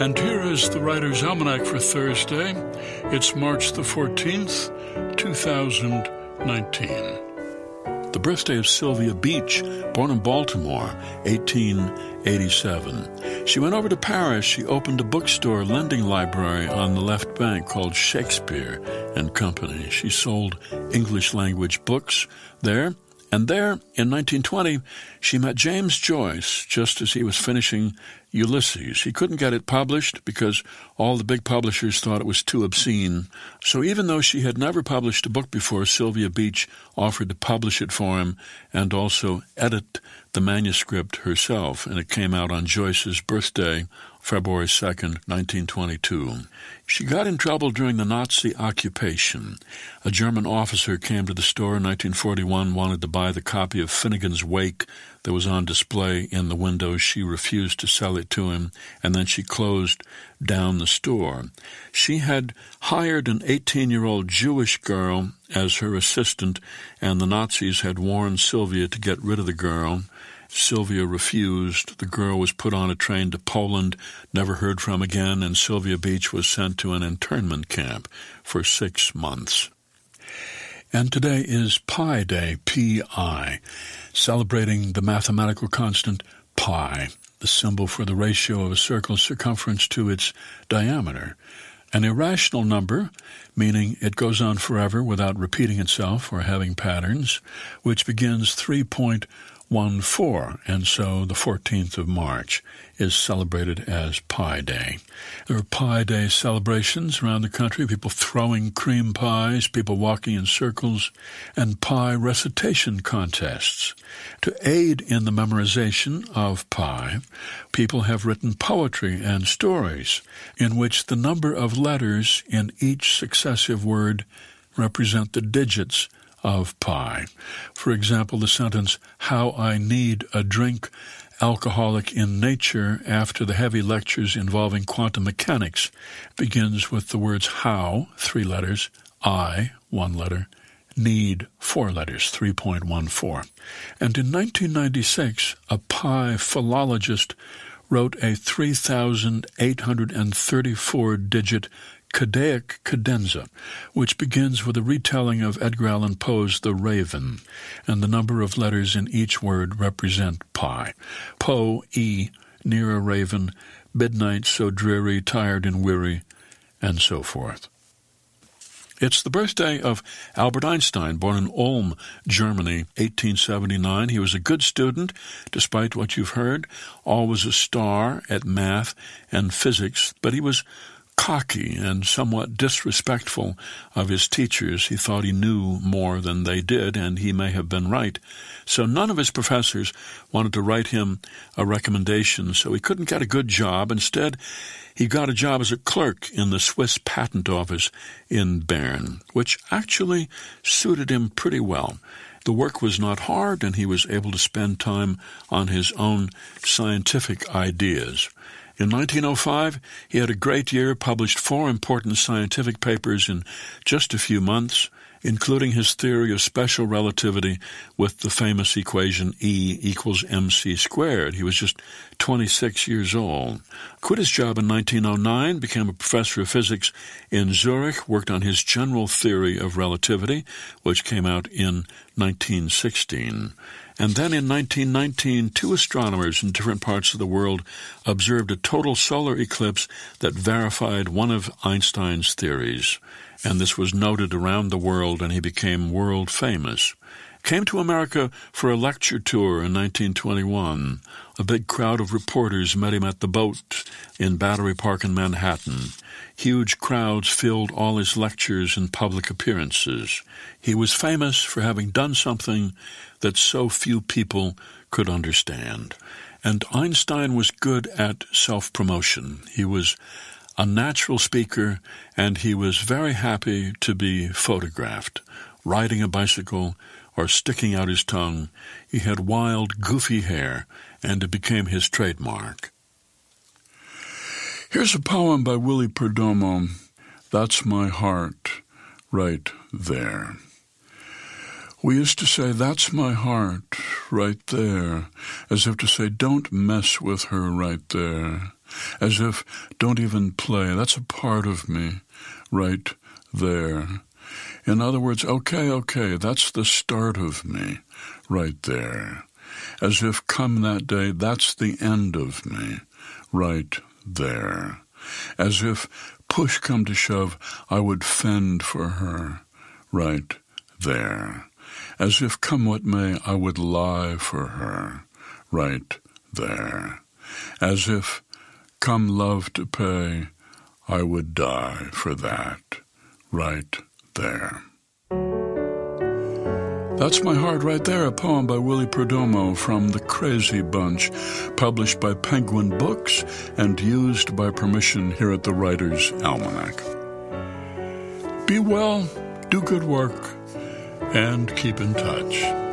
And here is the Writer's Almanac for Thursday. It's March the 14th, 2019. The birthday of Sylvia Beach, born in Baltimore, 1887. She went over to Paris. She opened a bookstore lending library on the left bank called Shakespeare and Company. She sold English language books there. And there, in 1920, she met James Joyce just as he was finishing Ulysses. He couldn't get it published because all the big publishers thought it was too obscene. So even though she had never published a book before, Sylvia Beach offered to publish it for him and also edit the manuscript herself, and it came out on Joyce's birthday, February 2, 1922. She got in trouble during the Nazi occupation. A German officer came to the store in 1941, wanted to buy the copy of Finnegan's Wake that was on display in the window. She refused to sell it it to him, and then she closed down the store. She had hired an 18 year old Jewish girl as her assistant, and the Nazis had warned Sylvia to get rid of the girl. Sylvia refused. The girl was put on a train to Poland, never heard from again, and Sylvia Beach was sent to an internment camp for six months. And today is Pi Day, P I, celebrating the mathematical constant pi the symbol for the ratio of a circle's circumference to its diameter. An irrational number, meaning it goes on forever without repeating itself or having patterns, which begins 3.0 1 4, and so the 14th of March is celebrated as Pi Day. There are Pi Day celebrations around the country, people throwing cream pies, people walking in circles, and pie recitation contests. To aid in the memorization of Pi. people have written poetry and stories in which the number of letters in each successive word represent the digits of pi, For example, the sentence, How I Need a Drink, Alcoholic in Nature, after the heavy lectures involving quantum mechanics, begins with the words how, three letters, I, one letter, need four letters, 3.14. And in 1996, a Pi philologist wrote a 3,834 digit Cadaic cadenza, which begins with a retelling of Edgar Allan Poe's The Raven, and the number of letters in each word represent pi. Poe, E, near a raven, midnight so dreary, tired and weary, and so forth. It's the birthday of Albert Einstein, born in Ulm, Germany, 1879. He was a good student, despite what you've heard, always a star at math and physics, but he was cocky and somewhat disrespectful of his teachers. He thought he knew more than they did, and he may have been right. So none of his professors wanted to write him a recommendation, so he couldn't get a good job. Instead, he got a job as a clerk in the Swiss Patent Office in Bern, which actually suited him pretty well. The work was not hard, and he was able to spend time on his own scientific ideas. In 1905, he had a great year, published four important scientific papers in just a few months, including his theory of special relativity with the famous equation E equals mc squared. He was just 26 years old. Quit his job in 1909, became a professor of physics in Zurich, worked on his general theory of relativity, which came out in 1916. And then in 1919, two astronomers in different parts of the world observed a total solar eclipse that verified one of Einstein's theories. And this was noted around the world, and he became world famous came to America for a lecture tour in 1921. A big crowd of reporters met him at the boat in Battery Park in Manhattan. Huge crowds filled all his lectures and public appearances. He was famous for having done something that so few people could understand. And Einstein was good at self promotion. He was a natural speaker, and he was very happy to be photographed, riding a bicycle, or sticking out his tongue, he had wild, goofy hair, and it became his trademark. Here's a poem by Willie Perdomo That's My Heart, Right There. We used to say, That's my heart, right there, as if to say, Don't mess with her right there, as if, Don't even play, that's a part of me, right there. In other words, okay, okay, that's the start of me right there. As if come that day, that's the end of me right there. As if push come to shove, I would fend for her right there. As if come what may, I would lie for her right there. As if come love to pay, I would die for that right there. That's My Heart Right There, a poem by Willie Perdomo from The Crazy Bunch, published by Penguin Books and used by permission here at the Writer's Almanac. Be well, do good work, and keep in touch.